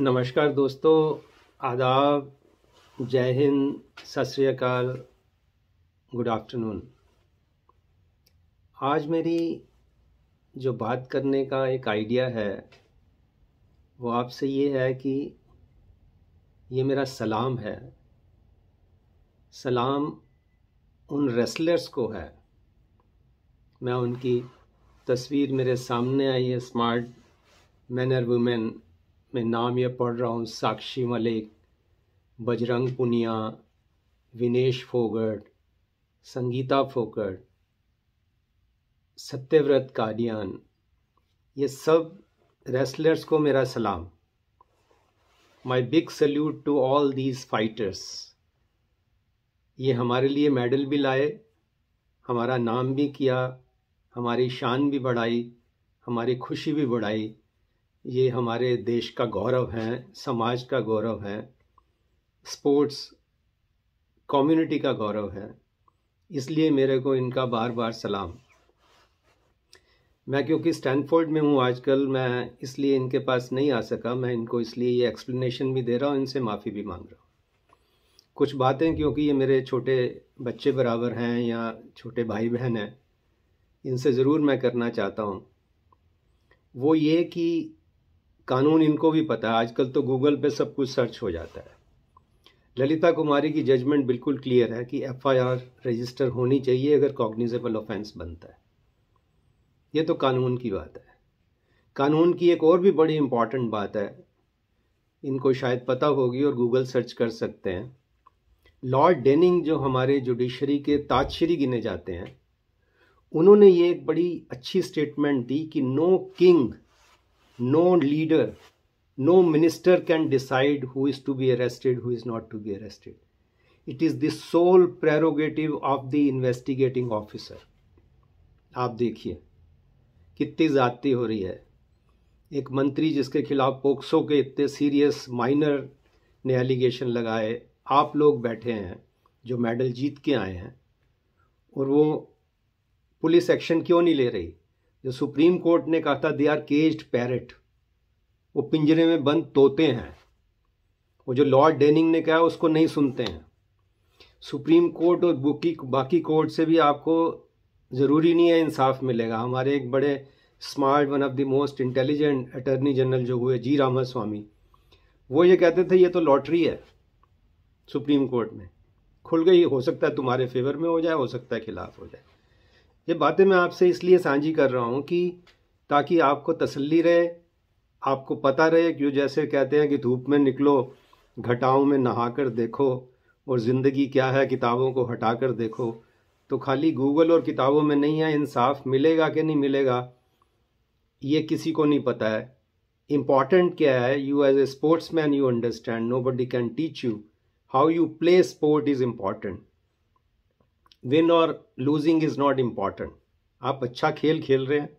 नमस्कार दोस्तों आदाब जय हिंद सत श्रीकाल गुड आफ्टरनून आज मेरी जो बात करने का एक आइडिया है वो आपसे ये है कि ये मेरा सलाम है सलाम उन रेसलर्स को है मैं उनकी तस्वीर मेरे सामने आई है स्मार्ट मैन और वुमेन मैं नाम ये पढ़ रहा हूँ साक्षी मलिक बजरंग पुनिया विनेश फोगट संगीता फोकट सत्यव्रत कादियान ये सब रेसलर्स को मेरा सलाम my big salute to all these fighters ये हमारे लिए मेडल भी लाए हमारा नाम भी किया हमारी शान भी बढ़ाई हमारी खुशी भी बढ़ाई ये हमारे देश का गौरव हैं समाज का गौरव है स्पोर्ट्स कम्युनिटी का गौरव है इसलिए मेरे को इनका बार बार सलाम मैं क्योंकि स्टैनफोर्ड में हूँ आजकल मैं इसलिए इनके पास नहीं आ सका मैं इनको इसलिए ये एक्सप्लेनेशन भी दे रहा हूँ इनसे माफ़ी भी मांग रहा हूँ कुछ बातें क्योंकि ये मेरे छोटे बच्चे बराबर हैं या छोटे भाई बहन हैं इनसे ज़रूर मैं करना चाहता हूँ वो ये कि कानून इनको भी पता है आजकल तो गूगल पे सब कुछ सर्च हो जाता है ललिता कुमारी की जजमेंट बिल्कुल क्लियर है कि एफआईआर रजिस्टर होनी चाहिए अगर कॉग्निजेबल ऑफेंस बनता है ये तो कानून की बात है कानून की एक और भी बड़ी इम्पॉर्टेंट बात है इनको शायद पता होगी और गूगल सर्च कर सकते हैं लॉर्ड डेनिंग जो हमारे जुडिशरी के ताजश्री गिने जाते हैं उन्होंने ये एक बड़ी अच्छी स्टेटमेंट दी कि no king no leader, no minister can decide who is to be arrested, who is not to be arrested. It is the sole prerogative of the investigating officer. आप देखिए कितनी ज़्यादती हो रही है एक मंत्री जिसके खिलाफ पोक्सो के इतने सीरियस माइनर ने एलिगेशन लगाए आप लोग बैठे हैं जो मेडल जीत के आए हैं और वो पुलिस एक्शन क्यों नहीं ले रही जो सुप्रीम कोर्ट ने कहा था दे आर केज्ड पैरट वो पिंजरे में बंद तोते हैं वो जो लॉर्ड डेनिंग ने कहा उसको नहीं सुनते हैं सुप्रीम कोर्ट और बुकी बाकी कोर्ट से भी आपको ज़रूरी नहीं है इंसाफ मिलेगा हमारे एक बड़े smart one of the most intelligent attorney general जो हुए जी रामा स्वामी वो ये कहते थे ये तो लॉटरी है सुप्रीम कोर्ट में खुल गई हो सकता है तुम्हारे फेवर में हो जाए हो सकता है खिलाफ हो जाए ये बातें मैं आपसे इसलिए साझी कर रहा हूँ कि ताकि आपको तसल्ली रहे आपको पता रहे कि जैसे कहते हैं कि धूप में निकलो घटाओं में नहा कर देखो और ज़िंदगी क्या है किताबों को हटा कर देखो तो खाली गूगल और किताबों में नहीं है इंसाफ मिलेगा कि नहीं मिलेगा ये किसी को नहीं पता है इम्पॉर्टेंट क्या है you as a sportsman you understand nobody can teach you how you play sport is important win और लूजिंग इज़ नॉट इम्पॉर्टेंट आप अच्छा खेल खेल रहे हैं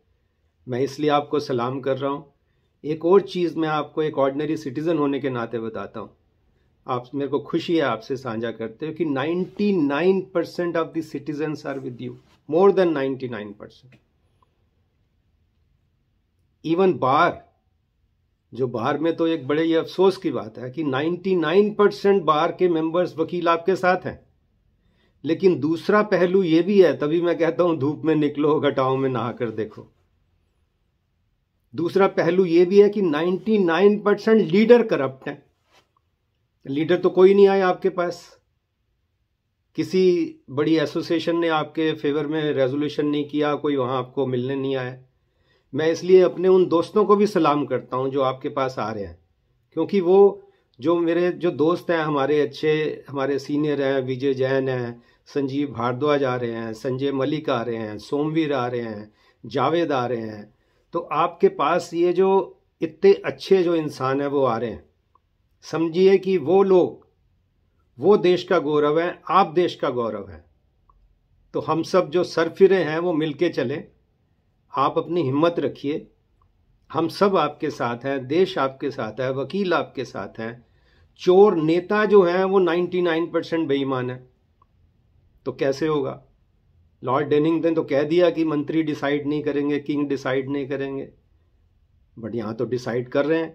मैं इसलिए आपको सलाम कर रहा हूँ एक और चीज़ मैं आपको एक ऑर्डनरी सिटीज़न होने के नाते बताता हूँ आप मेरे को खुशी है आपसे साझा करते हो कि 99 percent of the are with you more than 99 percent even bar जो बार में तो एक बड़े ही अफसोस की बात है कि 99 परसेंट बार के मेंबर्स वकील आपके साथ हैं लेकिन दूसरा पहलू यह भी है तभी मैं कहता हूं धूप में निकलो घटाओ में नहा कर देखो दूसरा पहलू यह भी है कि 99 परसेंट लीडर करप्ट है लीडर तो कोई नहीं आया आपके पास किसी बड़ी एसोसिएशन ने आपके फेवर में रेजोल्यूशन नहीं किया कोई वहां आपको मिलने नहीं आया मैं इसलिए अपने उन दोस्तों को भी सलाम करता हूं जो आपके पास आ रहे हैं क्योंकि वो जो मेरे जो दोस्त हैं हमारे अच्छे हमारे सीनियर हैं विजय जैन हैं संजीव भारद्वाज आ रहे हैं संजय मलिक आ रहे हैं सोमवीर आ रहे हैं जावेद आ रहे हैं तो आपके पास ये जो इतने अच्छे जो इंसान हैं वो आ रहे हैं समझिए कि वो लोग वो देश का गौरव है आप देश का गौरव हैं तो हम सब जो सरफिरे हैं वो मिलके चलें आप अपनी हिम्मत रखिए हम सब आपके साथ हैं देश आपके साथ है वकील आपके साथ हैं चोर नेता जो है वो 99 परसेंट बेईमान है तो कैसे होगा लॉर्ड डेनिंग ने तो कह दिया कि मंत्री डिसाइड नहीं करेंगे किंग डिसाइड नहीं करेंगे बट यहाँ तो डिसाइड कर रहे हैं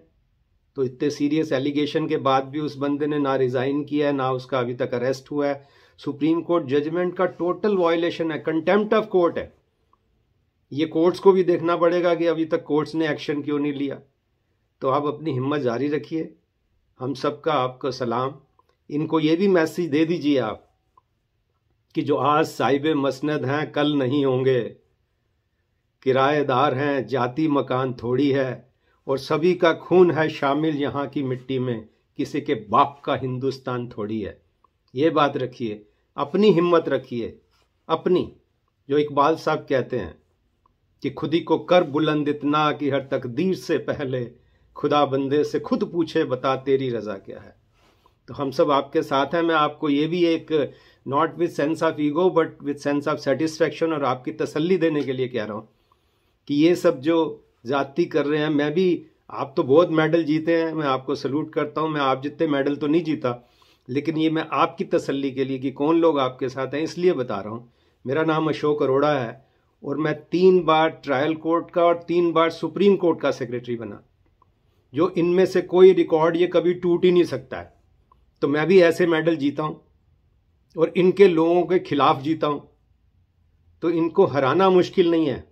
तो इतने सीरियस एलिगेशन के बाद भी उस बंदे ने ना रिज़ाइन किया है ना उसका अभी तक अरेस्ट हुआ है सुप्रीम कोर्ट जजमेंट का टोटल वॉयलेशन है कंटेम्प्ट ऑफ कोर्ट है ये कोर्ट्स को भी देखना पड़ेगा कि अभी तक कोर्ट्स ने एक्शन क्यों नहीं लिया तो आप अपनी हिम्मत जारी रखिए हम सबका आपका सलाम इनको ये भी मैसेज दे दीजिए आप कि जो आज साहिब मसंद हैं कल नहीं होंगे किराएदार हैं जाति मकान थोड़ी है और सभी का खून है शामिल यहाँ की मिट्टी में किसी के बाप का हिंदुस्तान थोड़ी है ये बात रखिए अपनी हिम्मत रखिए अपनी जो इकबाल साहब कहते हैं कि खुदी को कर बुलंद इतना कि हर तकदीर से पहले खुदा बंदे से खुद पूछे बता तेरी रजा क्या है तो हम सब आपके साथ हैं मैं आपको ये भी एक not with sense of ego but with sense of satisfaction और आपकी तसल्ली देने के लिए कह रहा हूँ कि ये सब जो जाति कर रहे हैं मैं भी आप तो बहुत मेडल जीते हैं मैं आपको सल्यूट करता हूँ मैं आप जितने मेडल तो नहीं जीता लेकिन ये मैं आपकी तसल्ली के लिए कि कौन लोग आपके साथ हैं इसलिए बता रहा हूँ मेरा नाम अशोक अरोड़ा है और मैं तीन बार ट्रायल कोर्ट का और तीन बार सुप्रीम कोर्ट का सेक्रेटरी बना जो इनमें से कोई रिकॉर्ड ये कभी टूट ही नहीं सकता है तो मैं भी ऐसे मेडल जीता हूँ और इनके लोगों के खिलाफ जीता हूँ तो इनको हराना मुश्किल नहीं है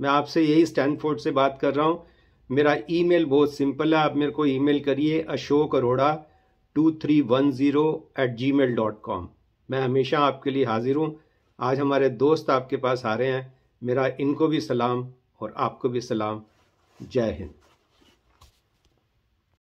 मैं आपसे यही स्टैनफोर्ड से बात कर रहा हूँ मेरा ईमेल बहुत सिंपल है आप मेरे को ईमेल करिए Ashok Arora two three one zero eight Gmail dot com मैं हमेशा आपके लिए हाजिर हूँ आज हमारे दोस्त आपके पास आ रहे हैं मेरा इनको भी सलाम और आपको भी सलाम जय हिंद